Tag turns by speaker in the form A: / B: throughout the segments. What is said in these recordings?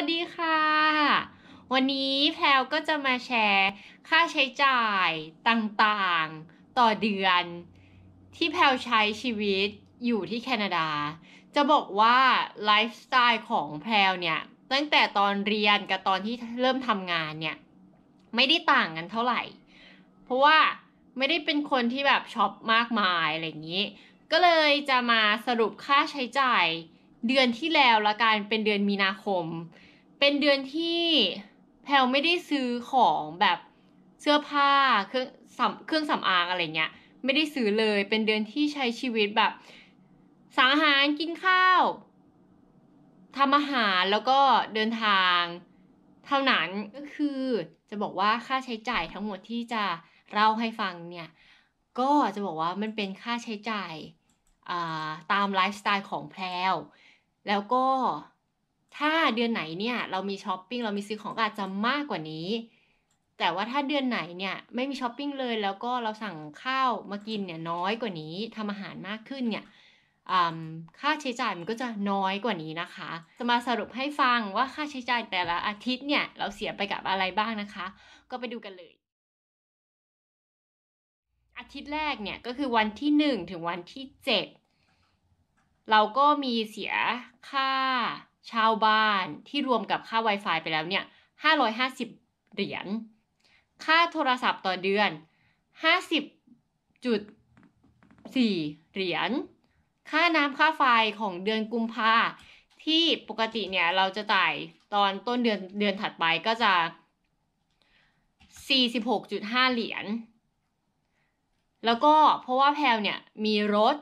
A: วัสดีค่ะ วันนี้แพลวก็จะมาแชร์ ค่าใช้จ่าย ต่างๆ ต่อเดือน ที่แพลวใช้ชีวิตอยู่ที่แคนาดา จะบอกว่า ไลฟ์สไตล์ของแพลวเนี่ยตั้งแต่ตอนเรียนกับตอนที่เริ่มทำงานเนี่ยไม่ได้ต่างกันเท่าไหร่ เพราะว่าไม่ได้เป็นคนที่แบบช็อปมากมายอะไรอย่างนี้ ก็เลยจะมาสรุปค่าใช้จ่าย เดือนที่แล้วละกันเป็นเดือนมีนาคมเป็นเดือนที่แพลไม่ได้ซื้อของแบบเสื้อผ้าเครื่องสำเครื่องสำอางอะไรเงี้ยไม่ได้ซื้อเลยเป็นเดือนที่ใช้ชีวิตแบบสังหารกินข้าวทำอาหารแล้วก็เดินทางเท่านั้นก็คือ จะบอกว่าค่าใช้จ่ายทั้งหมดที่จะ เล่าให้ฟังเนี่ย ก็จะบอกว่ามันเป็นค่าใช้จ่ายตามไลฟ์สไตล์ของแพลวแล้วก็ถ้าเดือนไหนเนี่ยเรามีช้อปปิ้งเรามีซื้อของอาจจะมากกว่านี้ แต่ว่าถ้าเดือนไหนเนี่ยไม่มีช้อปปิ้งเลยแล้วก็เราสั่งข้าวมากินเนี่ยน้อยกว่านี้ทำอาหารมากขึ้นเนี่ย ค่าใช้จ่ายมันก็จะน้อยกว่านี้นะคะ จะมาสรุปให้ฟังว่าค่าใช้จ่ายแต่ละอาทิตย์เนี่ยเราเสียไปกับอะไรบ้างนะคะ ก็ไปดูกันเลย อาทิตย์แรกเนี่ยก็คือวันที่1ถึงวันที่7เราก็มีเสียค่าเช่าบ้านที่รวมกับค่า Wi-Fi ไปแล้วเนี่ย 550 เหรียญ ค่าโทรศัพท์ต่อเดือน 50.4 เหรียญ ค่าน้ำค่าไฟของเดือนกุมภาที่ปกติเนี่ยเราจะจ่ายตอนต้นเดือนเดือนถัดไปก็จะ46.5 เหรียญ แล้วก็เพราะว่าแพลวเนี่ยมีรถ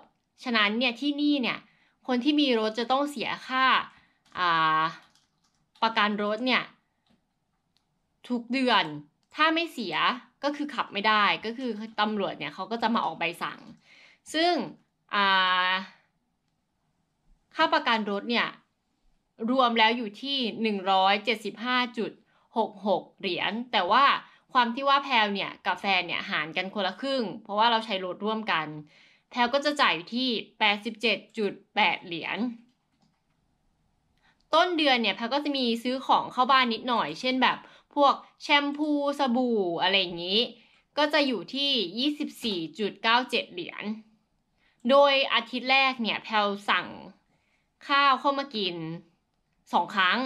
A: ฉะนั้นเนี่ยที่นี่เนี่ย คนที่มีรถจะต้องเสียค่าประกันรถเนี่ยทุกเดือนถ้าไม่เสียก็คือขับไม่ได้ ก็คือตำรวจเนี่ยเขาก็จะมาออกใบสั่ง ซึ่งค่าประกันรถเนี่ย รวมแล้วอยู่ที่ 175.66 เหรียญแต่ว่าความที่ว่าแพลเนี่ยกับแฟนเนี่ยหารกันคนละครึ่ง เพราะว่าเราใช้รถร่วมกัน แพลก็จะจ่ายอยู่ที่ 87.8 เหรียญต้นเดือนเนี่ยแพก็จะมีซื้อของเข้าบ้านนิดหน่อย เช่นแบบพวกแชมพูสบู่อะไรอย่างนี้ ก็จะอยู่ที่ 24.97 เหรียญโดยอาทิตย์แรกเนี่ยแพลสั่งข้าวเข้ามากิน 2 ครั้ง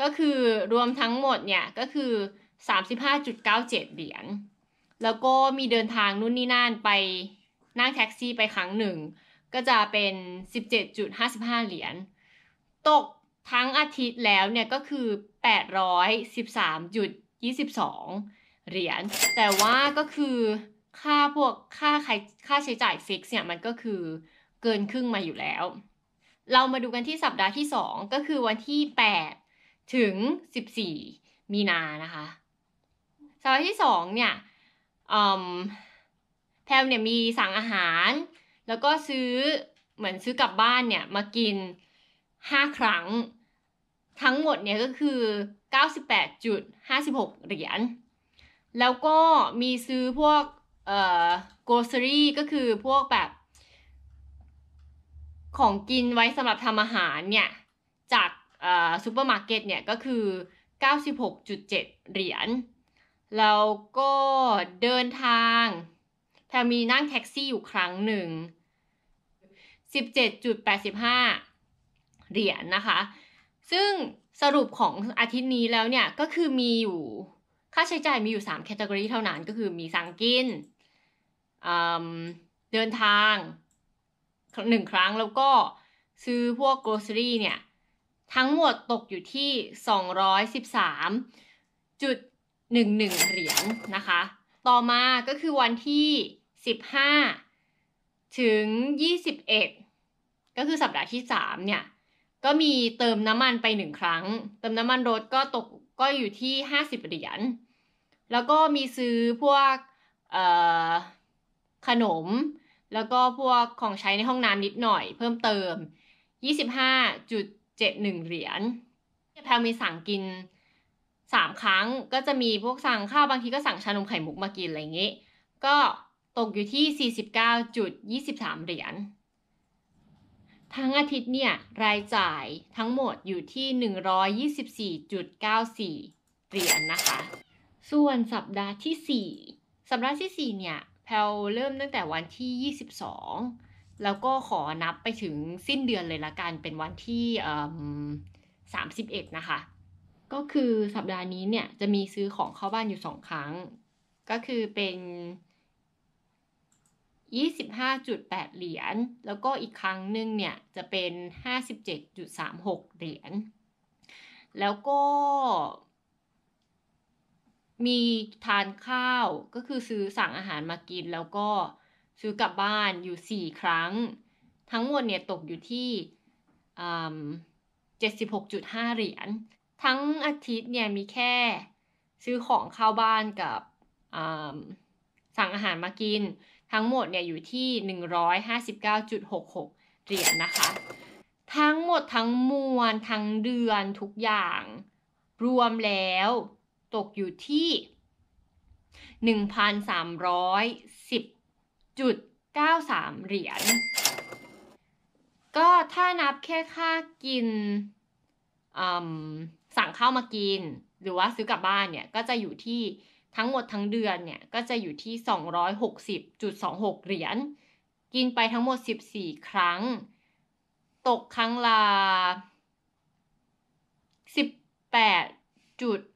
A: ก็คือรวมทั้งหมดเนี่ย ก็คือ 35.97 เหรียญแล้วก็มีเดินทางนู่นนี่นั่นไป นั่งแท็กซี่ไปครั้งหนึ่ง ก็จะเป็น 17.55 เหรียญตกทั้งอาทิตย์แล้วเนี่ยก็คือ 813.22 เหรียญ แต่ว่าก็คือค่าพวกค่าใครค่าใช้จ่ายฟิกเนี่ยมันก็คือเกินครึ่งมาอยู่แล้ว เรามาดูกันที่สัปดาห์ที่ 2 ก็คือวันที่ 8 ถึง 14 มีนานะคะ สัปดาห์ที่2เนี่ยแพลเนี่ยมีสั่งอาหาร แล้วก็ซื้อเหมือนซื้อกลับบ้านเนี่ยมากิน 5 ครั้งทั้งหมดเนี่ยก็คือ 98.56 เหรียญ แล้วก็มีซื้อพวกเอ่อ grocery ก็คือพวกแบบของกินไว้สำหรับทำอาหารเนี่ย จากเอ่อซูเปอร์มาร์เก็ตเนี่ยก็คือ 96.7 เหรียญ แล้วก็เดินทางแพรมีนั่งแท็กซี่อยู่ครั้งหนึ่ง 17.85 เหรียญนนะคะซึ่งสรุปของอาทิตย์นี้แล้วเนี่ยก็คือมีอยู่ ค่าใช้จ่ายมีอยู่3ามแคตตากรีเท่านั้นก็คือมีสั่งกินเดินทางหนึ่งครั้งแล้วก็ซื้อพวก g r o อรี่เนี่ย ทั้งหมดตกอยู่ที่ 213.11 เหรียญนนะคะ ต่อมาก็คือวันที่ 15 ถึง 21 ก็คือสัปดาห์ที่ 3 เนี่ยก็มีเติมน้ำมันไปหนึ่งครั้ง เติมน้ำมันรถก็ตกก็อยู่ที่ห้าสิบเหรียญแล้วก็มีซื้อพวกขนม แล้วก็พวกของใช้ในห้องน้ำนิดหน่อยเพิ่มเติม 25.71 เหรียญแพลมีสั่งกิน 3 ครั้ง ก็จะมีพวกสั่งข้าวบางทีก็สั่งชานมไข่มุกมากินอะไรอย่างงี้ก็ตกอยู่ที่ 49.23 เหรียญทั้งอาทิตย์เนี่ย รายจ่ายทั้งหมดอยู่ที่ 124.94เหรียญนนะคะ ส่วนสัปดาห์ที่ 4 สัปดาห์ที่ 4 เนี่ย แพลเริ่มตั้งแต่วันที่ 22 แล้วก็ขอนับไปถึงสิ้นเดือนเลยละกัน เป็นวันที่ 31 นะคะ ก็คือสัปดาห์นี้เนี่ย จะมีซื้อของเข้าบ้านอยู่ 2 ครั้ง ก็คือเป็น25.8 เหรียญ แล้วก็อีกครั้งหนึ่งเนี่ยจะเป็น 57.36 เหรียญ แล้วก็มีทานข้าว ก็คือซื้อสั่งอาหารมากิน แล้วก็ซื้อกลับบ้านอยู่ 4 ครั้ง ทั้งหมดเนี่ยตกอยู่ที่เจจสิบหกุดห้าเหรียญ ทั้งอาทิตย์เนี่ยมีแค่ซื้อของเข้าบ้านกับสั่งอาหารมากินทั้งหมดเนี่ยอยู่ที่ 159.66 เหรียญนนะคะ ทั้งหมดทั้งมวลทั้งเดือนทุกอย่างรวมแล้วตกอยู่ที่ 1,310.93 เหรียญ ก็ถ้านับแค่ค่ากินสั่งข้าวมากิน หรือว่าซื้อกลับบ้านเนี่ย ก็จะอยู่ที่ทั้งหมดทั้งเดือนเนี่ยก็จะอยู่ที่ 260.26 เหรียญ กินไปทั้งหมด 14 ครั้ง ตกครั้งละ18.5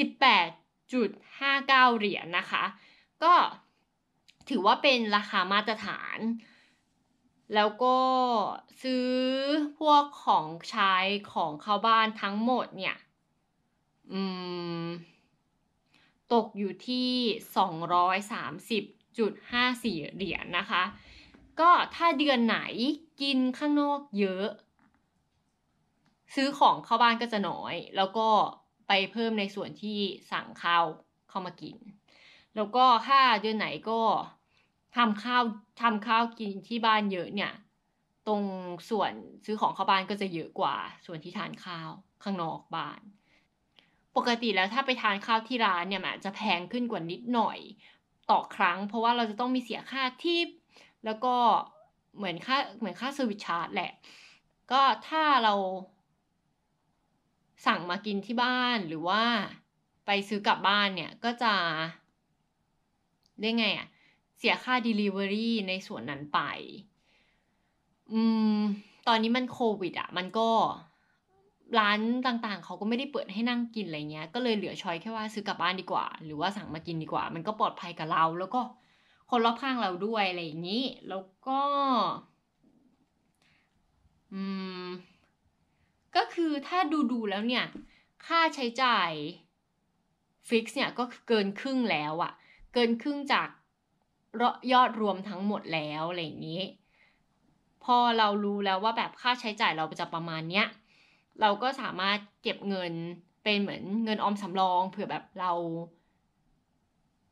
A: 18.59 เหรียญนะคะ ก็ถือว่าเป็นราคามาตรฐานแล้วก็ซื้อพวกของใช้ของเข้าบ้านทั้งหมดเนี่ย อืม ตกอยู่ที่ 230.54 เหรียญนนะคะ ก็ถ้าเดือนไหนกินข้างนอกเยอะ ซื้อของเข้าบ้านก็จะน้อย แล้วก็ไปเพิ่มในส่วนที่สั่งเข้าเข้ามากิน แล้วก็ถ้าเดือนไหนก็ทำข้าวทำข้าวกินที่บ้านเยอะเนี่ย ตรงส่วนซื้อของเข้าบ้านก็จะเยอะกว่าส่วนที่ทานข้าวข้างนอกบ้าน ปกติแล้วถ้าไปทานข้าวที่ร้านเนี่ย มันจะแพงขึ้นกว่านิดหน่อย ต่อครั้งเพราะว่าเราจะต้องมีเสียค่าทิปแล้วก็เหมือนค่าเหมือนค่าเซอร์วิสชาร์จแหละ ก็ถ้าเราสั่งมากินที่บ้านหรือว่าไปซื้อกลับบ้านเนี่ย ก็จะได้ไงอะ่ะเสียค่า Delivery ในส่วนนั้นไปอืมตอนนี้มันโควิดอ่ะ มันก็ร้านต่างๆ เขาก็ไม่ได้เปิดให้นั่งกิน อะไรเงี้ย ก็เลยเหลือช้อยแค่ว่าซื้อกลับบ้านดีกว่า หรือว่าสั่งมากินดีกว่า มันก็ปลอดภัยกับเรา แล้วก็ คนรอบข้างเราด้วย อะไรอย่างนี้ แล้วก็อืมก็คือถ้าดู ๆ แล้วเนี่ย ค่าใช้จ่ายฟิกเนี่ยก็เกินครึ่งแล้วอะเกินครึ่งจากยอดรวมทั้งหมดแล้วอะไรอย่างนี้พอเรารู้แล้วว่าแบบค่าใช้จ่ายเราจะประมาณเนี้ยเราก็สามารถเก็บเงินเป็นเหมือนเงินออมสำรองเผื่อแบบเรา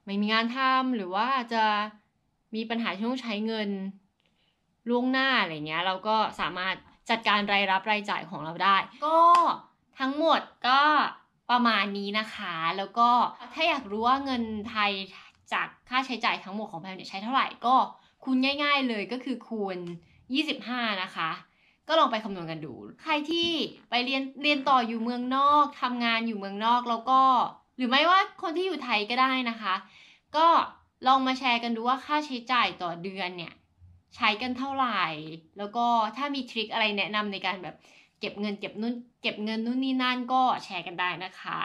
A: ไม่มีงานทำหรือว่าจะมีปัญหาที่ต้องใช้เงินล่วงหน้าอะไรเงี้ย เราก็สามารถจัดการรายรับรายจ่ายของเราได้ก็ทั้งหมดก็ประมาณนี้นะคะ แล้วก็ถ้าอยากรู้ว่าเงินไทยจากค่าใช้จ่ายทั้งหมดของแพลเนี่ยใช้เท่าไหร่ก็คูณง่ายๆเลยก็คือคูณ25 นะคะ ก็ลองไปคำนวณกันดู ใครที่ไปเรียนเรียนต่ออยู่เมืองนอกทำงานอยู่เมืองนอกแล้วก็ หรือไม่ว่าคนที่อยู่ไทยก็ได้นะคะ ก็ลองมาแชร์กันดูว่า ค่าใช้จ่ายต่อเดือนเนี่ย ใช้กันเท่าไหร่ แล้วก็ถ้ามีทริคอะไรแนะนำในการแบบ เก็บเงินเก็บนู่นเก็บเงินนู่นนี่นั่นก็แชร์กันได้นะคะ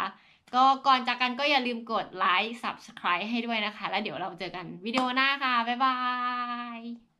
A: ก็ก่อนจากกันก็อย่าลืมกดไลค์ Subscribe ให้ด้วยนะคะ แล้วเดี๋ยวเราเจอกันวิดีโอหน้าค่ะ บ๊ายบาย